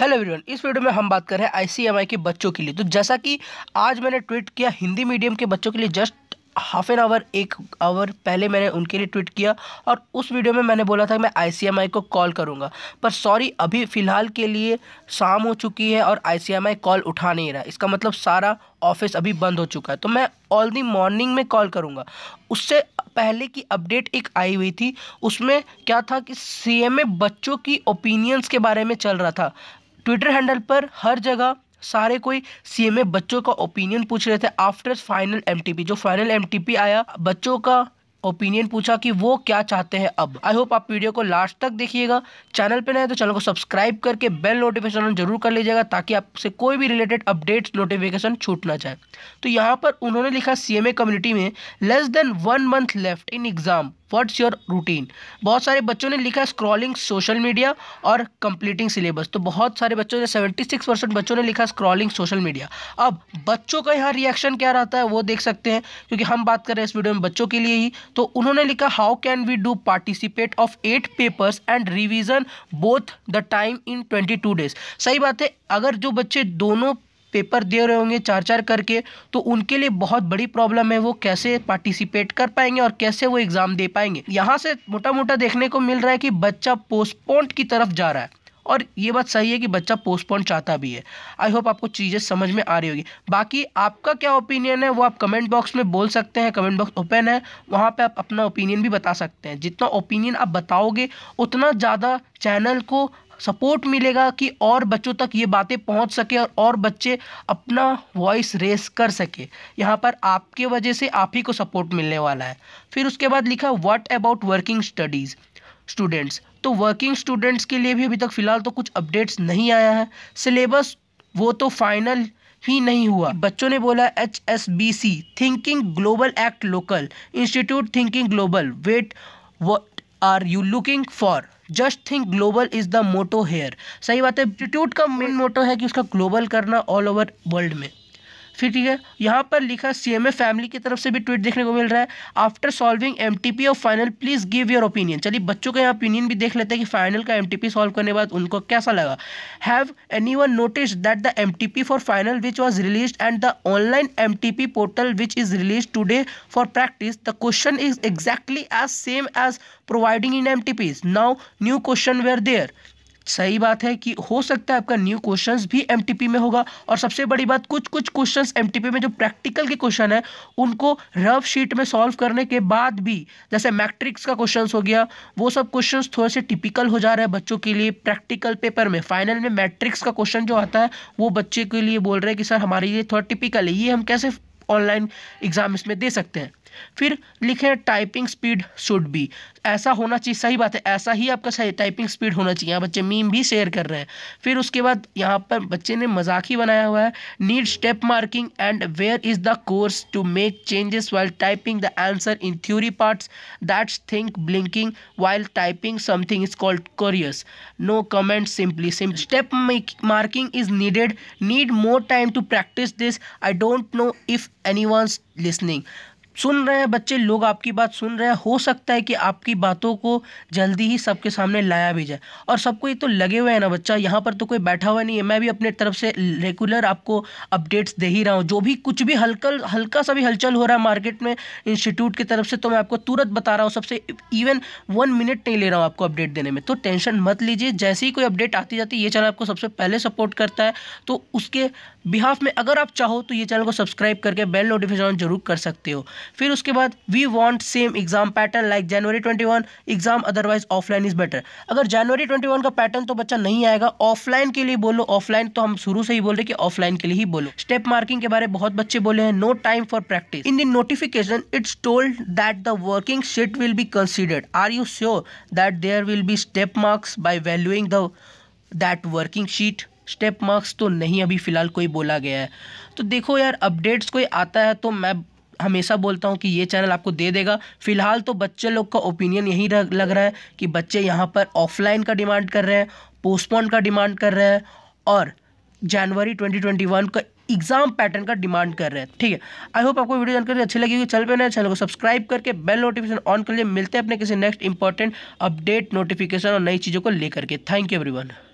hello everyone इस video में हम बात कर रहे हैं आईसीएमआई के बच्चों के लिए तो जैसा कि आज मैंने ट्वीट किया हिंदी मीडियम के बच्चों के लिए जस्ट हाफ एन आवर एक आवर पहले मैंने उनके लिए ट्वीट किया और उस वीडियो में मैंने बोला था मैं आईसीएमआई को कॉल करूंगा पर सॉरी अभी फ़िलहाल के लिए शाम हो चुकी है और आईसीएमआई कॉल उठा नहीं रहा इसका मतलब सारा ऑफिस अभी बंद हो चुका है तो मैं ऑल दी मॉर्निंग में कॉल करूँगा उससे पहले की अपडेट एक आई हुई थी उसमें क्या था कि सी बच्चों की ओपिनियंस के बारे में चल रहा था ट्विटर हैंडल पर हर जगह सारे कोई सीएमए बच्चों का ओपिनियन पूछ रहे थे आफ्टर फाइनल एमटीपी जो फाइनल एमटीपी आया बच्चों का ओपिनियन पूछा कि वो क्या चाहते हैं अब आई होप आप वीडियो को लास्ट तक देखिएगा चैनल पे नए तो चैनल को सब्सक्राइब करके बेल नोटिफिकेशन ऑन जरूर कर लीजिएगा ताकि आपसे कोई भी रिलेटेड अपडेट्स नोटिफिकेशन छूट ना जाए तो यहाँ पर उन्होंने लिखा सीएमए कम्युनिटी में less than one month left in exam what's your routine बहुत सारे बच्चों ने लिखा स्क्रॉलिंग सोशल मीडिया और कंप्लीटिंग सिलेबस तो बहुत सारे बच्चों ने सेवेंटी सिक्स परसेंट बच्चों ने लिखा स्क्रॉलिंग सोशल मीडिया अब बच्चों का यहाँ रिएक्शन क्या रहता है वो देख सकते हैं क्योंकि हम बात कर रहे हैं इस वीडियो में बच्चों के लिए ही तो उन्होंने लिखा how can we do participate of eight papers and revision both the time in twenty days सही बात है अगर जो बच्चे दोनों पेपर दे रहे होंगे चार चार करके तो उनके लिए बहुत बड़ी प्रॉब्लम है वो कैसे पार्टिसिपेट कर पाएंगे और कैसे वो एग्ज़ाम दे पाएंगे यहाँ से मोटा मोटा देखने को मिल रहा है कि बच्चा पोस्टपोन्ड की तरफ जा रहा है और ये बात सही है कि बच्चा पोस्टपोन चाहता भी है आई होप आपको चीज़ें समझ में आ रही होगी बाकी आपका क्या ओपिनियन है वो आप कमेंट बॉक्स में बोल सकते हैं कमेंट बॉक्स ओपन है वहाँ पे आप अपना ओपिनियन भी बता सकते हैं जितना ओपिनियन आप बताओगे उतना ज़्यादा चैनल को सपोर्ट मिलेगा कि और बच्चों तक ये बातें पहुंच सके और और बच्चे अपना वॉइस रेस कर सके यहाँ पर आपके वजह से आप ही को सपोर्ट मिलने वाला है फिर उसके बाद लिखा what about working studies students तो वर्किंग स्टूडेंट्स के लिए भी अभी तक फ़िलहाल तो कुछ अपडेट्स नहीं आया है सिलेबस वो तो फाइनल ही नहीं हुआ बच्चों ने बोला H S B C thinking global act local institute thinking global wait are you looking for just think global is the motto here सही बात है इंस्टीट्यूट का मेन मोटो है कि उसका ग्लोबल करना ऑल ओवर वर्ल्ड में फिर ठीक है यहाँ पर लिखा सी एम ए फैमिली की तरफ से भी ट्वीट देखने को मिल रहा है after solving M T P और final please give your opinion चलिए बच्चों का यहाँ ओपिनियन भी देख लेते हैं कि फाइनल का एम टी पी सॉल्व करने बाद उनको कैसा लगा have any one notice that the M T P for final which was release and the online M T P portal which is release today for practice the question is exactly as same as providing in M T Ps now new question were there सही बात है कि हो सकता है आपका new question भी M में होगा और सबसे बड़ी बात कुछ कुछ क्वेश्चन एम में जो प्रैक्टिकल के क्वेश्चन है उनको रफ शीट में सॉल्व करने के बाद भी जैसे मैट्रिक्स का क्वेश्चन हो गया वो सब क्वेश्चन थोड़े से टिपिकल हो जा रहे हैं बच्चों के लिए प्रैक्टिकल पेपर में फाइनल में मैट्रिक्स का क्वेश्चन जो आता है वो बच्चे के लिए बोल रहे हैं कि सर हमारे लिए थोड़ा टिपिकल है ये हम कैसे ऑनलाइन एग्जाम इसमें दे सकते हैं फिर लिखें टाइपिंग स्पीड शुड बी ऐसा होना चाहिए सही बात है ऐसा ही आपका सही टाइपिंग स्पीड होना चाहिए यहाँ बच्चे मीम भी शेयर कर रहे हैं फिर उसके बाद यहाँ पर बच्चे ने मजाक ही बनाया हुआ है need step marking and where is the course to make changes while typing the answer in theory parts that's think blinking while typing something is called cursor no comment simply step marking is needed need more time to practice this I don't know if any listening सुन रहे हैं बच्चे लोग आपकी बात सुन रहे हैं हो सकता है कि आपकी बातों को जल्दी ही सबके सामने लाया भी जाए और सबको ये तो लगे हुए हैं ना बच्चा यहाँ पर तो कोई बैठा हुआ नहीं है मैं भी अपने तरफ से रेगुलर आपको अपडेट्स दे ही रहा हूँ जो भी कुछ भी हल्का हल्का सा भी हलचल हो रहा है मार्केट में इंस्टीट्यूट की तरफ से तो मैं आपको तुरंत बता रहा हूँ सबसे इवन वन मिनट नहीं ले रहा हूँ आपको अपडेट देने में तो टेंशन मत लीजिए जैसे ही कोई अपडेट आती जाती ये चैनल आपको सबसे पहले सपोर्ट करता है तो उसके बिहाफ में अगर आप चाहो तो ये चैनल को सब्सक्राइब करके बेल नोटिफिकेशन ऑन जरूर कर सकते हो फिर उसके बाद we want same exam pattern like जनवरी 21 exam otherwise offline is better अगर जनवरी 21 का पैटर्न तो बच्चा नहीं आएगा ऑफलाइन के लिए बोलो ऑफलाइन तो हम शुरू से ही बोल रहे कि ऑफलाइन के लिए ही बोलो स्टेप मार्किंग के बारे में बहुत बच्चे बोले हैं no time for practice in the notification it's told that the working sheet will be considered are you sure that there will be step marks by valuing the that working sheet step marks तो नहीं अभी फ़िलहाल कोई बोला गया है तो देखो यार अपडेट्स कोई आता है तो मैं हमेशा बोलता हूँ कि ये चैनल आपको दे देगा फिलहाल तो बच्चे लोग का ओपिनियन यही लग रहा है कि बच्चे यहाँ पर ऑफलाइन का डिमांड कर रहे हैं पोस्टपोन का डिमांड कर रहे हैं और जनवरी 2021 का एग्जाम पैटर्न का डिमांड कर रहे हैं ठीक है आई होप आपको वीडियो जानकारी अच्छी लगी चल पे नए चैनल को सब्सक्राइब करके बेल नोटिफिकेशन ऑन कर लिए मिलते हैं अपने किसी नेक्स्ट इंपॉर्टेंट अपडेट नोटिफिकेशन और नई चीज़ों को लेकर के थैंक यू एवरीवन